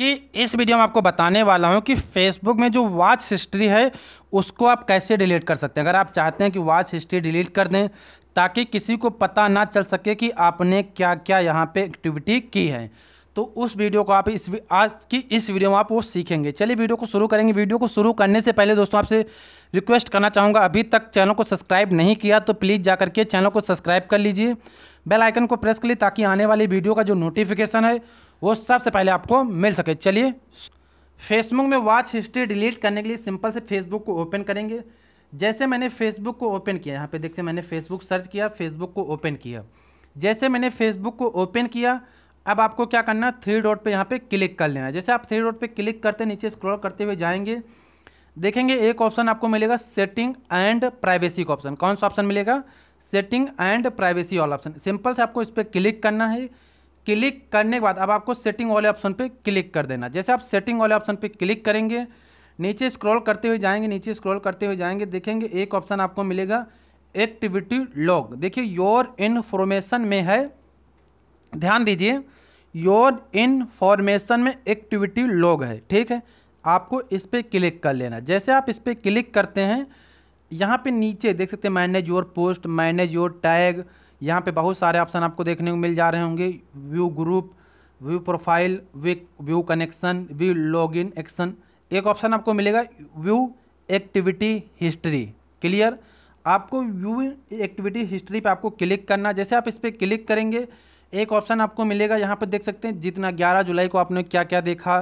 कि इस वीडियो में आपको बताने वाला हूँ कि फेसबुक में जो वॉच हिस्ट्री है उसको आप कैसे डिलीट कर सकते हैं अगर आप चाहते हैं कि वॉच हिस्ट्री डिलीट कर दें ताकि किसी को पता ना चल सके कि आपने क्या क्या यहाँ पे एक्टिविटी की है तो उस वीडियो को आप इस आज की इस वीडियो में आप वो सीखेंगे चलिए वीडियो को शुरू करेंगे वीडियो को शुरू करने से पहले दोस्तों आपसे रिक्वेस्ट करना चाहूँगा अभी तक चैनल को सब्सक्राइब नहीं किया तो प्लीज़ जा करके चैनल को सब्सक्राइब कर लीजिए बेल आइकन को प्रेस कर लिए ताकि आने वाली वीडियो का जो नोटिफिकेशन है वो सबसे पहले आपको मिल सके चलिए फेसबुक में वॉच हिस्ट्री डिलीट करने के लिए सिंपल से फेसबुक को ओपन करेंगे जैसे मैंने फेसबुक को ओपन किया यहाँ पे देखते मैंने फेसबुक सर्च किया फेसबुक को ओपन किया जैसे मैंने फेसबुक को ओपन किया अब आपको क्या करना थ्री डॉट पे यहाँ पे क्लिक कर लेना जैसे आप थ्री डॉट पे क्लिक करते नीचे स्क्रॉल करते हुए जाएंगे देखेंगे एक ऑप्शन आपको मिलेगा सेटिंग एंड प्राइवेसी का ऑप्शन कौन सा ऑप्शन मिलेगा setting and privacy all option simple से आपको इस पर क्लिक करना है क्लिक करने के बाद अब आपको सेटिंग वाले ऑप्शन पे क्लिक कर देना जैसे आप सेटिंग वाले ऑप्शन पे क्लिक करेंगे नीचे स्क्रॉल करते हुए जाएंगे नीचे स्क्रॉल करते हुए जाएंगे देखेंगे एक ऑप्शन आपको मिलेगा एक्टिविटी लॉग देखिए योर इन्फॉर्मेशन में है ध्यान दीजिए योर इन्फॉर्मेशन में एक्टिविटी लॉग है ठीक है आपको इस पर क्लिक कर लेना जैसे आप इस पर क्लिक करते हैं यहाँ पर नीचे देख सकते हैं manage your post manage your tag यहाँ पे बहुत सारे ऑप्शन आपको देखने को मिल जा रहे होंगे view group view profile view connection view login action एक ऑप्शन आपको मिलेगा व्यू एक्टिविटी हिस्ट्री क्लियर आपको व्यू एक्टिविटी हिस्ट्री पे आपको क्लिक करना जैसे आप इस पर क्लिक करेंगे एक ऑप्शन आपको मिलेगा यहाँ पर देख सकते हैं जितना ग्यारह जुलाई को आपने क्या क्या देखा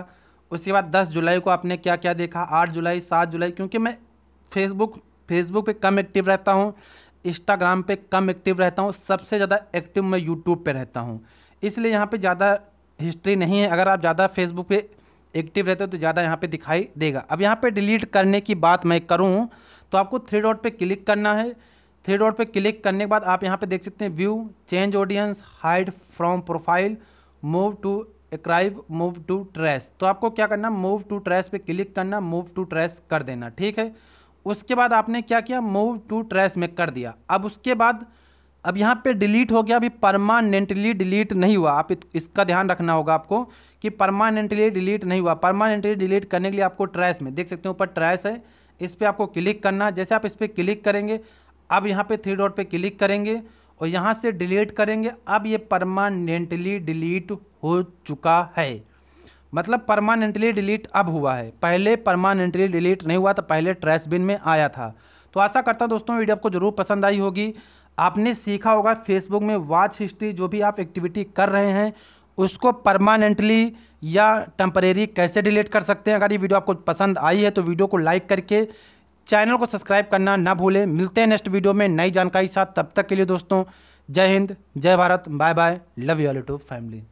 उसके बाद दस जुलाई को आपने क्या क्या देखा आठ जुलाई सात जुलाई क्योंकि मैं फेसबुक फेसबुक पे कम एक्टिव रहता हूँ इंस्टाग्राम पे कम एक्टिव रहता हूँ सबसे ज़्यादा एक्टिव मैं यूट्यूब पे रहता हूँ इसलिए यहाँ पे ज़्यादा हिस्ट्री नहीं है अगर आप ज़्यादा फेसबुक पे एक्टिव रहते हो तो ज़्यादा यहाँ पे दिखाई देगा अब यहाँ पे डिलीट करने की बात मैं करूँ तो आपको थ्री डॉट पे क्लिक करना है थ्री डॉट पे क्लिक करने के बाद आप यहाँ पे देख सकते हैं view change audience hide from profile move to एक्राइव मूव टू ट्रेस तो आपको क्या करना मूव टू ट्रेस पे क्लिक करना मूव टू ट्रेस कर देना ठीक है उसके बाद आपने क्या किया मूव टू ट्रैश में कर दिया अब उसके बाद अब यहाँ पे डिलीट हो गया अभी परमानेंटली डिलीट नहीं हुआ आप इसका ध्यान रखना होगा आपको कि परमानेंटली डिलीट नहीं हुआ परमानेंटली डिलीट करने के लिए आपको ट्रैस में देख सकते हो ऊपर ट्रैस है इस पर आपको क्लिक करना जैसे आप इस पर क्लिक करेंगे अब यहाँ पे थ्री डॉट पे क्लिक करेंगे और यहाँ से डिलीट करेंगे अब ये परमानेंटली डिलीट हो चुका है मतलब परमानेंटली डिलीट अब हुआ है पहले परमानेंटली डिलीट नहीं हुआ था तो पहले ट्रैश बिन में आया था तो आशा करता हूँ दोस्तों वीडियो आपको ज़रूर पसंद आई होगी आपने सीखा होगा फेसबुक में वाच हिस्ट्री जो भी आप एक्टिविटी कर रहे हैं उसको परमानेंटली या टेम्परेरी कैसे डिलीट कर सकते हैं अगर ये वीडियो आपको पसंद आई है तो वीडियो को लाइक करके चैनल को सब्सक्राइब करना ना भूलें मिलते हैं नेक्स्ट वीडियो में नई जानकारी साथ तब तक के लिए दोस्तों जय हिंद जय Bharat bye bye love you all to family